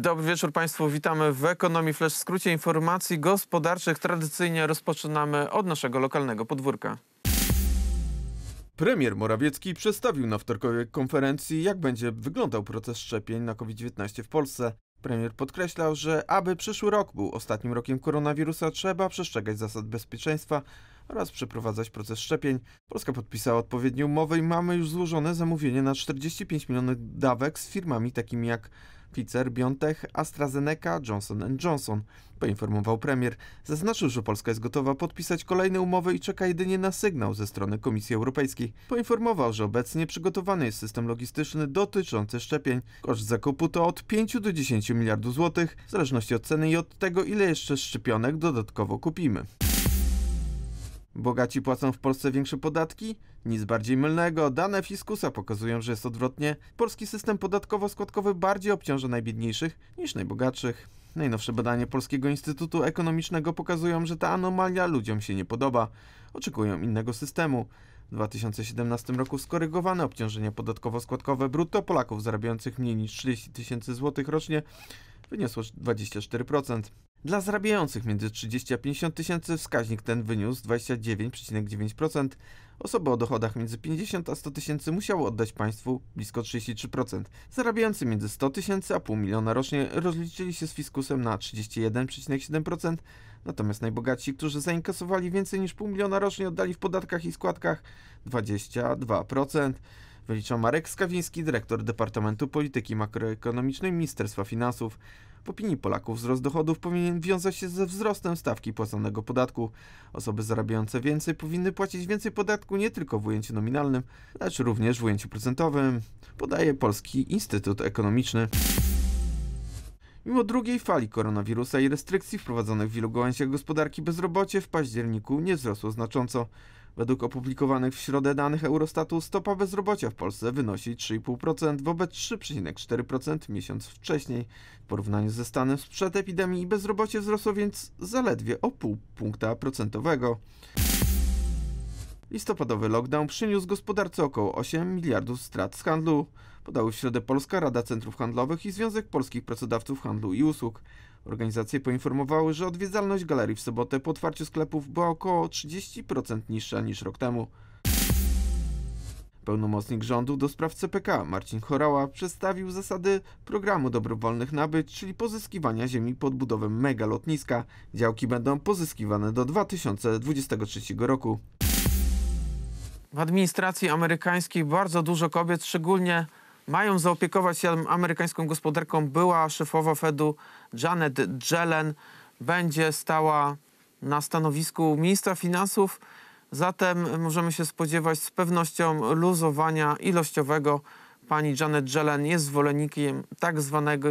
Dobry wieczór Państwu, witamy w Ekonomii Flash. W skrócie informacji gospodarczych tradycyjnie rozpoczynamy od naszego lokalnego podwórka. Premier Morawiecki przedstawił na wtorkowej konferencji, jak będzie wyglądał proces szczepień na COVID-19 w Polsce. Premier podkreślał, że aby przyszły rok był ostatnim rokiem koronawirusa, trzeba przestrzegać zasad bezpieczeństwa oraz przeprowadzać proces szczepień. Polska podpisała odpowiednie umowy i mamy już złożone zamówienie na 45 milionów dawek z firmami takimi jak Pfizer, BioNTech, AstraZeneca, Johnson Johnson, poinformował premier. Zaznaczył, że Polska jest gotowa podpisać kolejne umowy i czeka jedynie na sygnał ze strony Komisji Europejskiej. Poinformował, że obecnie przygotowany jest system logistyczny dotyczący szczepień. Koszt zakupu to od 5 do 10 miliardów złotych, w zależności od ceny i od tego, ile jeszcze szczepionek dodatkowo kupimy. Bogaci płacą w Polsce większe podatki? Nic bardziej mylnego, dane Fiskusa pokazują, że jest odwrotnie. Polski system podatkowo-składkowy bardziej obciąża najbiedniejszych niż najbogatszych. Najnowsze badania Polskiego Instytutu Ekonomicznego pokazują, że ta anomalia ludziom się nie podoba. Oczekują innego systemu. W 2017 roku skorygowane obciążenie podatkowo-składkowe brutto Polaków zarabiających mniej niż 30 tysięcy złotych rocznie wyniosło 24%. Dla zarabiających między 30 a 50 tysięcy wskaźnik ten wyniósł 29,9%. Osoby o dochodach między 50 a 100 tysięcy musiały oddać państwu blisko 33%. Zarabiający między 100 tysięcy a pół miliona rocznie rozliczyli się z fiskusem na 31,7%, natomiast najbogatsi, którzy zainkasowali więcej niż pół miliona rocznie, oddali w podatkach i składkach 22%. Wyliczał Marek Skawiński, dyrektor Departamentu Polityki Makroekonomicznej Ministerstwa Finansów. W opinii Polaków wzrost dochodów powinien wiązać się ze wzrostem stawki płaconego podatku. Osoby zarabiające więcej powinny płacić więcej podatku nie tylko w ujęciu nominalnym, lecz również w ujęciu procentowym, podaje Polski Instytut Ekonomiczny. Mimo drugiej fali koronawirusa i restrykcji wprowadzonych w wielu gałęziach gospodarki bezrobocie w październiku nie wzrosło znacząco. Według opublikowanych w środę danych Eurostatu stopa bezrobocia w Polsce wynosi 3,5% wobec 3,4% miesiąc wcześniej. W porównaniu ze stanem sprzed epidemii bezrobocie wzrosło więc zaledwie o pół punkta procentowego. Listopadowy lockdown przyniósł gospodarce około 8 miliardów strat z handlu. Podały w środę Polska Rada Centrów Handlowych i Związek Polskich Pracodawców Handlu i Usług. Organizacje poinformowały, że odwiedzalność galerii w sobotę po otwarciu sklepów była około 30% niższa niż rok temu. Pełnomocnik rządu do spraw CPK Marcin Chorała przedstawił zasady programu dobrowolnych nabyć, czyli pozyskiwania ziemi pod budowę mega lotniska. Działki będą pozyskiwane do 2023 roku. W administracji amerykańskiej bardzo dużo kobiet, szczególnie mają zaopiekować się amerykańską gospodarką, była szefowa Fedu Janet Yellen, będzie stała na stanowisku ministra finansów. Zatem możemy się spodziewać z pewnością luzowania ilościowego. Pani Janet Yellen jest zwolennikiem tak zwanego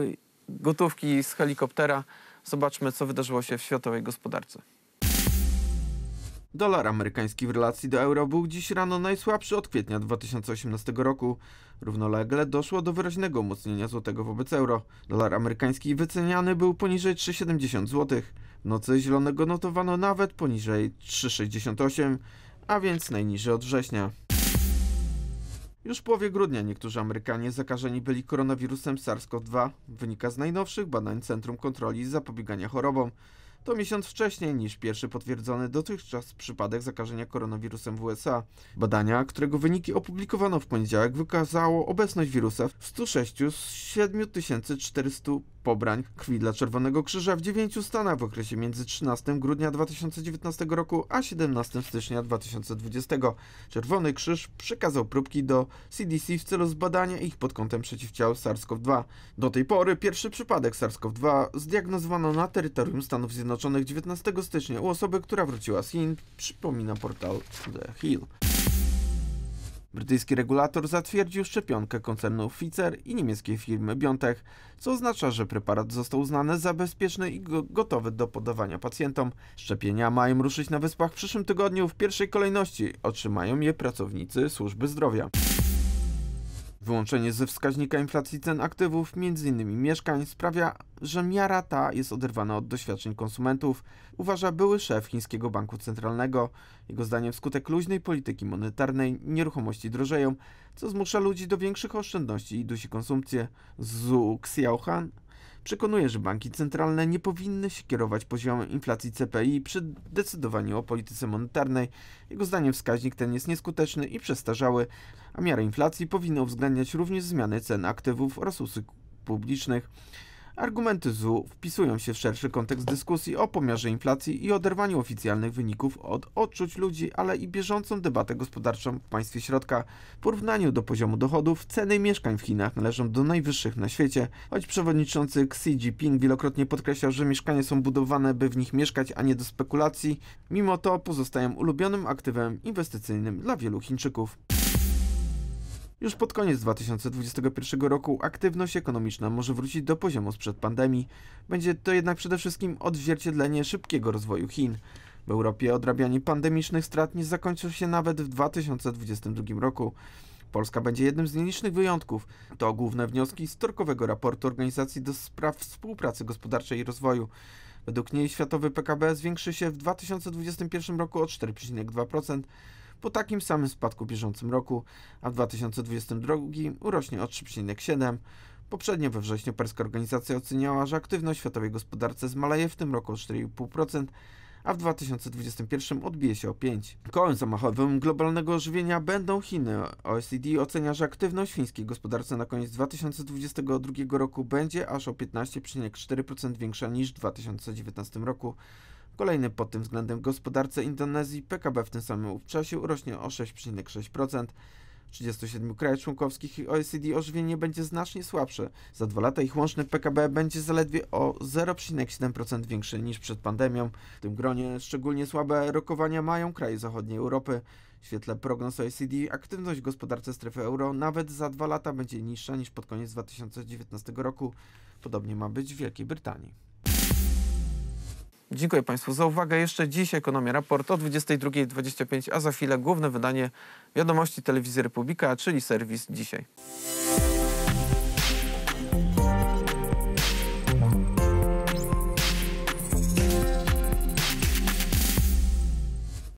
gotówki z helikoptera. Zobaczmy, co wydarzyło się w światowej gospodarce. Dolar amerykański w relacji do euro był dziś rano najsłabszy od kwietnia 2018 roku. Równolegle doszło do wyraźnego umocnienia złotego wobec euro. Dolar amerykański wyceniany był poniżej 3,70 zł. W nocy zielonego notowano nawet poniżej 3,68, a więc najniżej od września. Już w połowie grudnia niektórzy Amerykanie zakażeni byli koronawirusem SARS-CoV-2, wynika z najnowszych badań Centrum Kontroli i Zapobiegania Chorobom. To miesiąc wcześniej niż pierwszy potwierdzony dotychczas przypadek zakażenia koronawirusem w USA. Badania, którego wyniki opublikowano w poniedziałek, wykazało obecność wirusa w 106 z 7400 pobrań krwi dla Czerwonego Krzyża w 9 stanach w okresie między 13 grudnia 2019 roku a 17 stycznia 2020. Czerwony Krzyż przekazał próbki do CDC w celu zbadania ich pod kątem przeciwciał SARS-CoV-2. Do tej pory pierwszy przypadek SARS-CoV-2 zdiagnozowano na terytorium Stanów Zjednoczonych Zjednoczonych 19 stycznia u osoby, która wróciła z Chin, przypomina portal The Hill. Brytyjski regulator zatwierdził szczepionkę koncernu Pfizer i niemieckiej firmy BioNTech, co oznacza, że preparat został uznany za bezpieczny i gotowy do podawania pacjentom. Szczepienia mają ruszyć na wyspach w przyszłym tygodniu w pierwszej kolejności. Otrzymają je pracownicy służby zdrowia. Wyłączenie ze wskaźnika inflacji cen aktywów, m.in. mieszkań, sprawia, że miara ta jest oderwana od doświadczeń konsumentów, uważa były szef chińskiego banku centralnego. Jego zdaniem wskutek luźnej polityki monetarnej nieruchomości drożeją, co zmusza ludzi do większych oszczędności i dusi konsumpcję. Zhu Xiaohan przekonuje, że banki centralne nie powinny się kierować poziomem inflacji CPI przy decydowaniu o polityce monetarnej. Jego zdaniem wskaźnik ten jest nieskuteczny i przestarzały, a miarę inflacji powinny uwzględniać również zmiany cen aktywów oraz usług publicznych. Argumenty ZU wpisują się w szerszy kontekst dyskusji o pomiarze inflacji i oderwaniu oficjalnych wyników od odczuć ludzi, ale i bieżącą debatę gospodarczą w państwie środka. W porównaniu do poziomu dochodów ceny mieszkań w Chinach należą do najwyższych na świecie, choć przewodniczący Xi Jinping wielokrotnie podkreślał, że mieszkania są budowane, by w nich mieszkać, a nie do spekulacji. Mimo to pozostają ulubionym aktywem inwestycyjnym dla wielu Chińczyków. Już pod koniec 2021 roku aktywność ekonomiczna może wrócić do poziomu sprzed pandemii. Będzie to jednak przede wszystkim odzwierciedlenie szybkiego rozwoju Chin. W Europie odrabianie pandemicznych strat nie zakończy się nawet w 2022 roku. Polska będzie jednym z nielicznych wyjątków. To główne wnioski z torkowego raportu Organizacji do Spraw Współpracy Gospodarczej i Rozwoju. Według niej światowy PKB zwiększy się w 2021 roku o 4,2%, po takim samym spadku w bieżącym roku, a w 2022 urośnie o 3,7%. Poprzednio we wrześniu perska organizacja oceniała, że aktywność w światowej gospodarce zmaleje w tym roku o 4,5%, a w 2021 odbije się o 5%. Kołem zamachowym globalnego ożywienia będą Chiny. OECD ocenia, że aktywność w chińskiej gospodarce na koniec 2022 roku będzie aż o 15,4% większa niż w 2019 roku. Kolejny pod tym względem gospodarce Indonezji PKB w tym samym czasie urośnie o 6,6%. 37 krajów członkowskich i OECD ożywienie będzie znacznie słabsze. Za dwa lata ich łączny PKB będzie zaledwie o 0,7% większy niż przed pandemią. W tym gronie szczególnie słabe rokowania mają kraje zachodniej Europy. W świetle prognoz OECD aktywność w gospodarce strefy euro nawet za dwa lata będzie niższa niż pod koniec 2019 roku. Podobnie ma być w Wielkiej Brytanii. Dziękuję Państwu za uwagę. Jeszcze dziś Ekonomia Raport o 22.25, a za chwilę główne wydanie wiadomości Telewizji Republika, czyli serwis dzisiaj.